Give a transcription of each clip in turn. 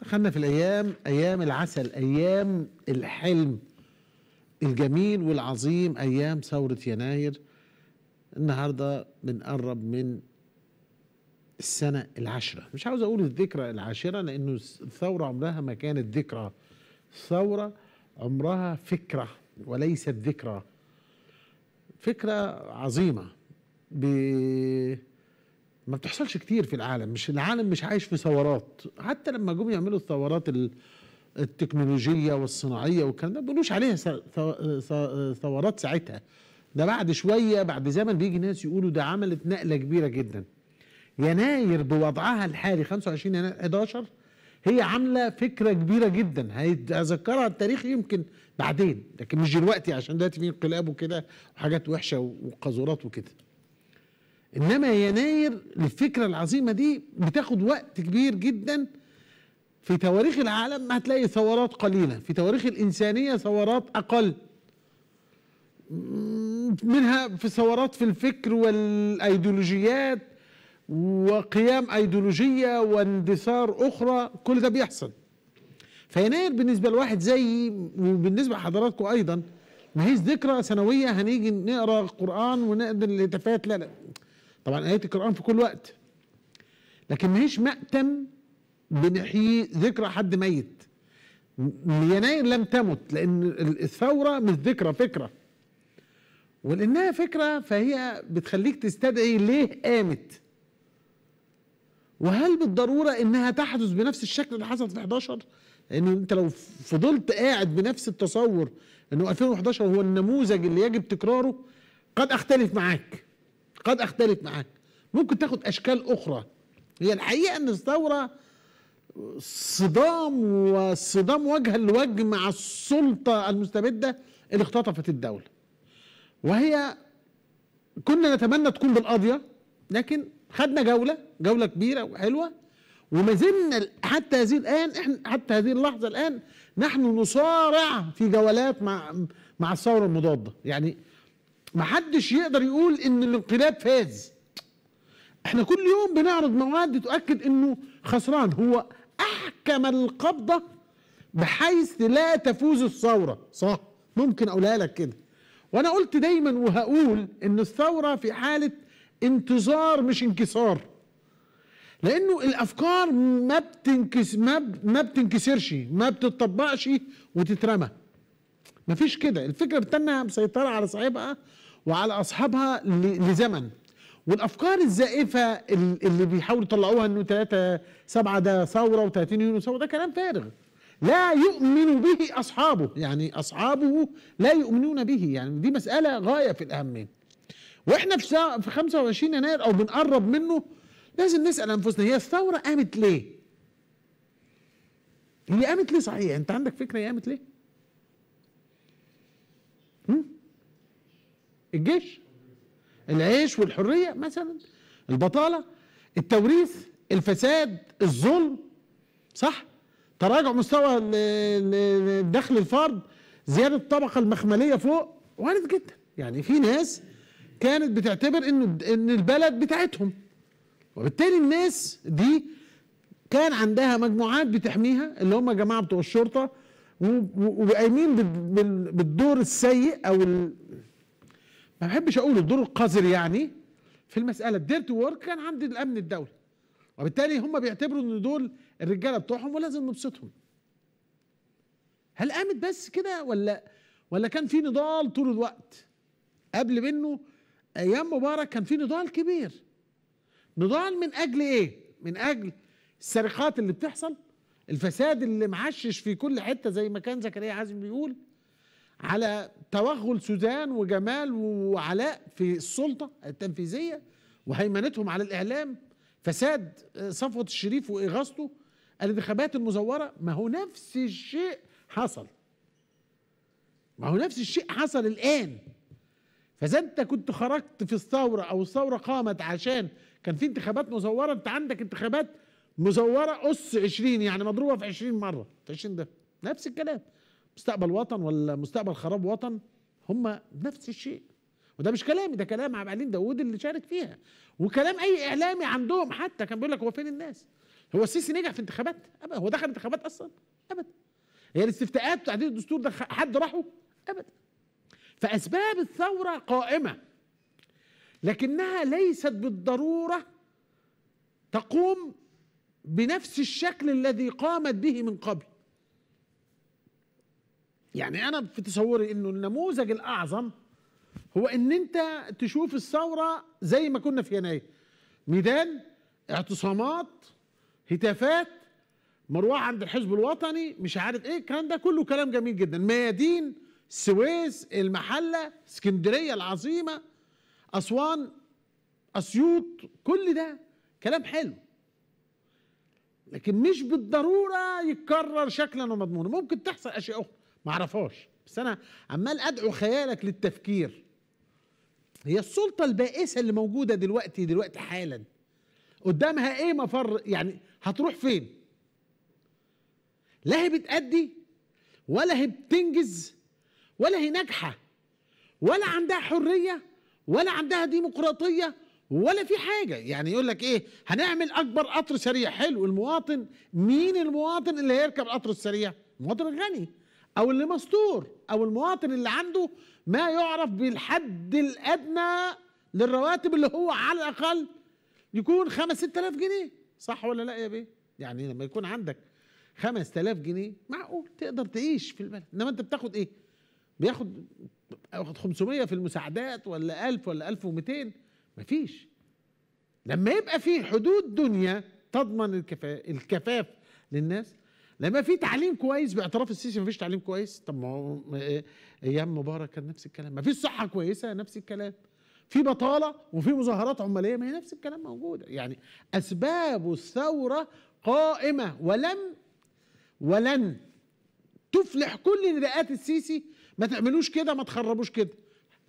دخلنا في الايام ايام العسل ايام الحلم الجميل والعظيم ايام ثوره يناير النهارده بنقرب من السنه العاشره مش عاوز اقول الذكرى العاشره لانه الثوره عمرها ما كانت ذكرى الثوره عمرها فكره وليست ذكرى فكره عظيمه ب ما بتحصلش كتير في العالم مش العالم مش عايش في ثورات حتى لما جم يعملوا الثورات التكنولوجيه والصناعيه والكلام ده ما بيقولوش عليها ثورات ساعتها ده بعد شويه بعد زمن بيجي ناس يقولوا ده عملت نقله كبيره جدا يناير بوضعها الحالي 25 يناير 11 هي عامله فكره كبيره جدا هيتذكرها التاريخ يمكن بعدين لكن مش دلوقتي عشان دلوقتي في انقلاب وكده وحاجات وحشه وقذورات وكده انما يناير الفكره العظيمه دي بتاخد وقت كبير جدا في تواريخ العالم ما هتلاقي ثورات قليله في تواريخ الانسانيه ثورات اقل منها في ثورات في الفكر والايديولوجيات وقيام ايديولوجيه واندثار اخرى كل ده بيحصل فيناير بالنسبه لواحد زيي وبالنسبه لحضراتكم ايضا ما هيش ذكرى سنويه هنيجي نقرا قران ونقدر الهتافات لا لا طبعا آية القرآن في كل وقت لكن ماهيش مأتم بنحيي ذكرى حد ميت يناير لم تمت لأن الثورة مش ذكرى فكرة ولأنها فكرة فهي بتخليك تستدعي ليه قامت وهل بالضرورة إنها تحدث بنفس الشكل اللي حصل في 11 لأنه يعني أنت لو فضلت قاعد بنفس التصور إنه 2011 هو النموذج اللي يجب تكراره قد أختلف معاك قد اختلف معاك ممكن تاخد اشكال اخرى هي الحقيقه ان الثوره صدام وصدام وجها لوجه مع السلطه المستبده اللي اختطفت الدوله وهي كنا نتمنى تكون بالقاضيه لكن خدنا جوله جوله كبيره وحلوه وما زلنا حتى هذه الان احنا حتى هذه اللحظه الان نحن نصارع في جولات مع مع الثوره المضاده يعني محدش يقدر يقول ان الانقلاب فاز احنا كل يوم بنعرض مواد تؤكد انه خسران هو احكم القبضه بحيث لا تفوز الثوره صح ممكن اقولها لك كده وانا قلت دايما وهقول ان الثوره في حاله انتظار مش انكسار لانه الافكار ما بتنكس ما, ب... ما بتنكسرش ما بتطبقش وتترمى مفيش كده الفكره بتاعنا مسيطره على صاحبها وعلى أصحابها لزمن والافكار الزائفه اللي بيحاولوا يطلعوها انه 3 7 ده ثوره و30 يونيو ثوره ده كلام فارغ لا يؤمن به اصحابه يعني اصحابه لا يؤمنون به يعني دي مساله غايه في الاهميه واحنا في في 25 يناير او بنقرب منه لازم نسال انفسنا هي الثوره قامت ليه؟ هي قامت ليه صحيح؟ انت عندك فكره هي قامت ليه؟ الجيش العيش والحرية مثلا البطالة التوريث الفساد الظلم صح تراجع مستوى الدخل الفرد زيادة الطبقة المخملية فوق وارد جدا يعني في ناس كانت بتعتبر ان ان البلد بتاعتهم وبالتالي الناس دي كان عندها مجموعات بتحميها اللي هم جماعه بتوع الشرطه وقايمين بالدور السيء او ما بحبش اقول الدور القذر يعني في المساله الديرت وورك كان عند الامن الدولي وبالتالي هم بيعتبروا ان دول الرجاله بتوعهم ولازم نبسطهم هل قامت بس كده ولا ولا كان في نضال طول الوقت قبل منه ايام مبارك كان في نضال كبير نضال من اجل ايه من اجل السرقات اللي بتحصل الفساد اللي معشش في كل حته زي ما كان زكريا عازم بيقول على توغل سوزان وجمال وعلاء في السلطة التنفيذية وهيمنتهم على الإعلام فساد آه، صفوة الشريف وإغاظته الانتخابات المزورة ما هو نفس الشيء حصل ما هو نفس الشيء حصل الآن فإذا أنت كنت خرجت في الثورة أو الثورة قامت عشان كان في انتخابات مزورة أنت عندك انتخابات مزورة أس 20 يعني مضروبة في 20 مرة في 20 ده نفس الكلام مستقبل وطن ولا مستقبل خراب وطن هم نفس الشيء وده مش كلامي ده كلام عبد العليم داوود اللي شارك فيها وكلام اي اعلامي عندهم حتى كان بيقول لك هو فين الناس هو السيسي نجح في انتخابات ابدا هو دخل انتخابات اصلا ابدا هي الاستفتاءات وتعديل الدستور ده حد راحه ابدا فاسباب الثوره قائمه لكنها ليست بالضروره تقوم بنفس الشكل الذي قامت به من قبل يعني انا في تصوري انه النموذج الاعظم هو ان انت تشوف الثوره زي ما كنا في يناير ميدان اعتصامات هتافات مروحه عند الحزب الوطني مش عارف ايه الكلام ده كله كلام جميل جدا ميادين السويس المحله اسكندريه العظيمه اسوان اسيوط كل ده كلام حلو لكن مش بالضروره يتكرر شكلا ومضمونا ممكن تحصل اشياء اخرى ما عرفوش بس انا عمال ادعو خيالك للتفكير هي السلطه البائسه اللي موجوده دلوقتي دلوقتي حالا قدامها ايه مفر يعني هتروح فين لا هي بتأدي ولا هي بتنجز ولا هي ناجحه ولا عندها حريه ولا عندها ديمقراطيه ولا في حاجة يعني يقول لك ايه هنعمل اكبر قطر سريع حلو المواطن مين المواطن اللي هيركب القطر السريع المواطن الغني او اللي مستور او المواطن اللي عنده ما يعرف بالحد الادنى للرواتب اللي هو على الاقل يكون 5 6000 جنيه صح ولا لا يا بيه يعني لما يكون عندك 5000 جنيه معقول تقدر تعيش في البلد انما انت بتاخد ايه بياخد واخد 500 في المساعدات ولا 1000 ولا 1200 مفيش لما يبقى في حدود دنيا تضمن الكفاف للناس لما في تعليم كويس باعتراف السيسي مفيش تعليم كويس طب ما هو إيه، ايام مبارك كان نفس الكلام ما فيش صحه كويسه نفس الكلام في بطاله وفي مظاهرات عماليه ما هي نفس الكلام موجوده يعني اسباب الثوره قائمه ولم ولن تفلح كل نداءات السيسي ما تعملوش كده ما تخربوش كده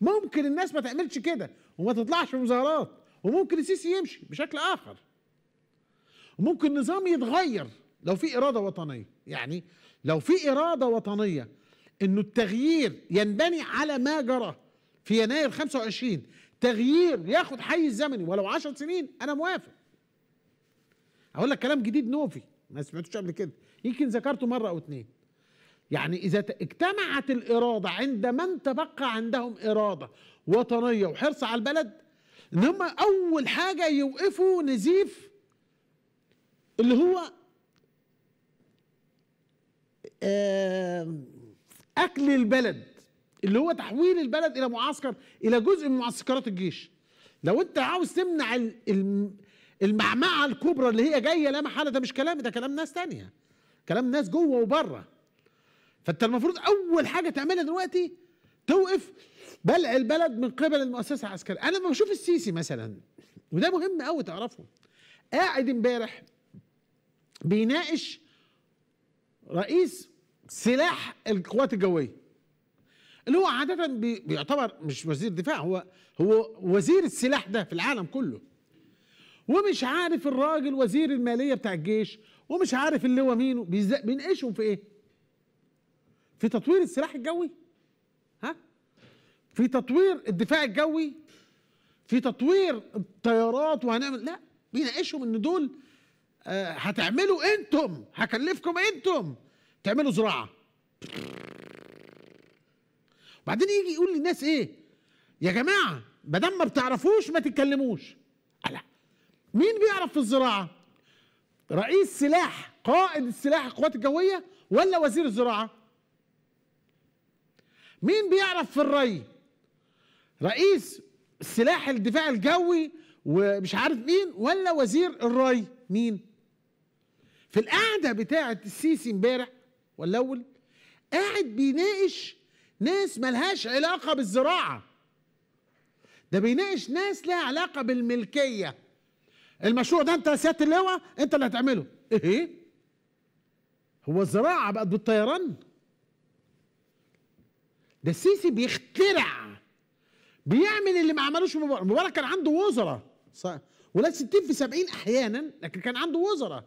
ممكن الناس ما تعملش كده وما تطلعش في مظاهرات وممكن السيسي يمشي بشكل اخر وممكن نظام يتغير لو في اراده وطنيه يعني لو في اراده وطنيه انه التغيير ينبني على ما جرى في يناير 25 تغيير ياخد حيز زمني ولو 10 سنين انا موافق اقول لك كلام جديد نوفي ما سمعتوش قبل كده يمكن ذكرته مره او اتنين يعني اذا اجتمعت الاراده عند من تبقى عندهم اراده وطنيه وحرص على البلد ان هم اول حاجه يوقفوا نزيف اللي هو اكل البلد اللي هو تحويل البلد الى معسكر الى جزء من معسكرات الجيش لو انت عاوز تمنع المعمعه الكبرى اللي هي جايه لا محاله ده مش كلامي ده كلام ناس تانية كلام ناس جوه وبره فانت المفروض اول حاجه تعملها دلوقتي توقف بلع البلد من قبل المؤسسه العسكريه انا لما بشوف السيسي مثلا وده مهم قوي تعرفه قاعد امبارح بيناقش رئيس سلاح القوات الجويه اللي هو عاده بيعتبر مش وزير دفاع هو هو وزير السلاح ده في العالم كله ومش عارف الراجل وزير الماليه بتاع الجيش ومش عارف اللواء مين بينقشهم في ايه في تطوير السلاح الجوي ها في تطوير الدفاع الجوي في تطوير الطيارات وهنعمل لا بيناقشهم ان دول آه هتعملوا انتم هكلفكم انتم تعملوا زراعه وبعدين يجي يقول للناس ايه يا جماعه ما دام ما بتعرفوش ما تتكلموش لا مين بيعرف في الزراعه رئيس سلاح قائد السلاح القوات الجويه ولا وزير الزراعه مين بيعرف في الري رئيس السلاح الدفاع الجوي ومش عارف مين ولا وزير الري مين في القعده بتاعه السيسي امبارح والاول قاعد بيناقش ناس ملهاش علاقه بالزراعه ده بيناقش ناس لها علاقه بالملكيه المشروع ده انت يا سياده اللواء انت اللي هتعمله ايه هو الزراعه بقت بالطيران ده السيسي بيخترع بيعمل اللي ما عملوش مبارك مبارك كان عنده وزراء ولا 60 في 70 احيانا لكن كان عنده وزراء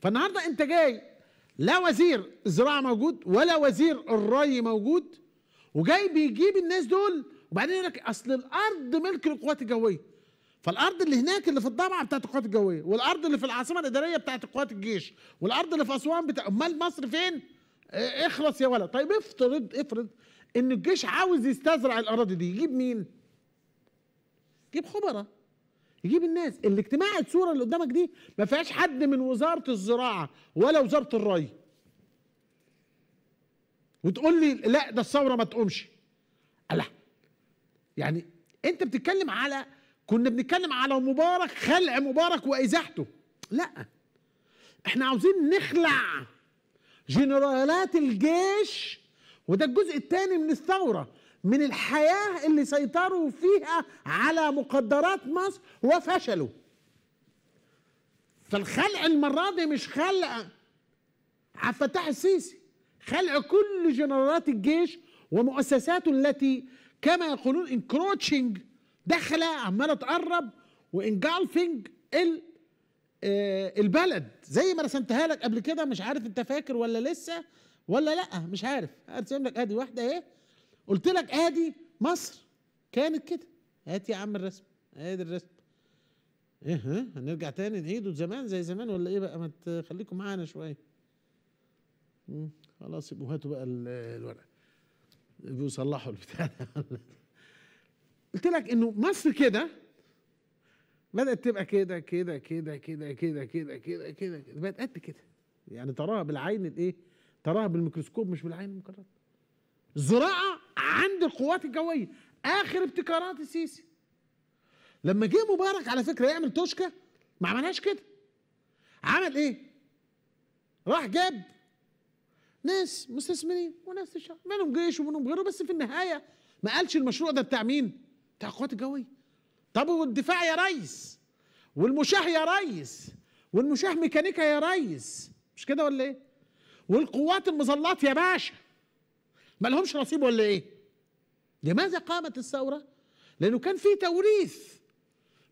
فالنهارده انت جاي لا وزير الزراعه موجود ولا وزير الري موجود وجاي بيجيب الناس دول وبعدين يقول لك اصل الارض ملك للقوات الجويه فالارض اللي هناك اللي في الضبعه بتاعت القوات الجويه والارض اللي في العاصمه الاداريه بتاعت قوات الجيش والارض اللي في اسوان بتاع امال مصر فين؟ إيه، اخلص يا ولد طيب افترض افرض ان الجيش عاوز يستزرع الاراضي دي يجيب مين؟ يجيب خبراء يجيب الناس الاجتماع الصوره اللي قدامك دي ما فيهاش حد من وزاره الزراعه ولا وزاره الري وتقول لي لا ده الثوره ما تقومش لا يعني انت بتتكلم على كنا بنتكلم على مبارك خلع مبارك وازاحته لا احنا عاوزين نخلع جنرالات الجيش وده الجزء الثاني من الثوره من الحياة اللي سيطروا فيها على مقدرات مصر وفشلوا فالخلع المرة دي مش خلع عبد الفتاح السيسي خلع كل جنرالات الجيش ومؤسساته التي كما يقولون انكروتشنج دخل عماله تقرب وانجالفنج آه، البلد زي ما رسمتها لك قبل كده مش عارف انت فاكر ولا لسه ولا لا مش عارف ارسم لك ادي واحده اهي قلت لك ادي مصر كانت كده هات يا عم الرسم ادي الرسم ايه ها هنرجع تاني نعيده زمان زي زمان ولا ايه بقى ما تخليكم معانا شويه خلاص يبقوا هاتوا بقى الورقه بيصلحوا البتاع قلت لك انه مصر كده بدات تبقى كده كده كده كده كده كده كده كده بقت قد كده يعني تراها بالعين الايه تراها بالميكروسكوب مش بالعين المجرده زراعه عند القوات الجويه اخر ابتكارات السيسي لما جه مبارك على فكره يعمل توشكا ما عملهاش كده عمل ايه راح جاب ناس مستثمرين وناس تشتغل منهم جيش ومنهم غيره بس في النهايه ما قالش المشروع ده بتاع مين بتاع القوات الجويه طب والدفاع يا ريس والمشاه يا ريس والمشاه ميكانيكا يا ريس مش كده ولا ايه والقوات المظلات يا باشا ما لهمش نصيب ولا ايه لماذا قامت الثوره لانه كان في توريث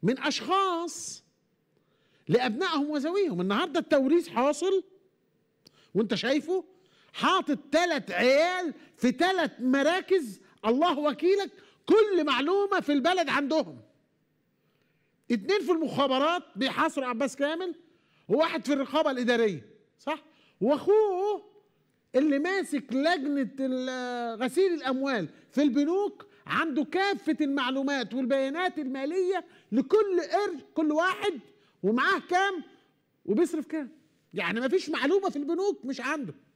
من اشخاص لابنائهم وذويهم النهارده التوريث حاصل وانت شايفه حاطط ثلاث عيال في ثلاث مراكز الله وكيلك كل معلومه في البلد عندهم اتنين في المخابرات بيحاصروا عباس كامل وواحد في الرقابه الاداريه صح واخوه اللي ماسك لجنه غسيل الاموال في البنوك عنده كافه المعلومات والبيانات الماليه لكل قرش كل واحد ومعاه كام وبيصرف كام يعني مفيش معلومه في البنوك مش عنده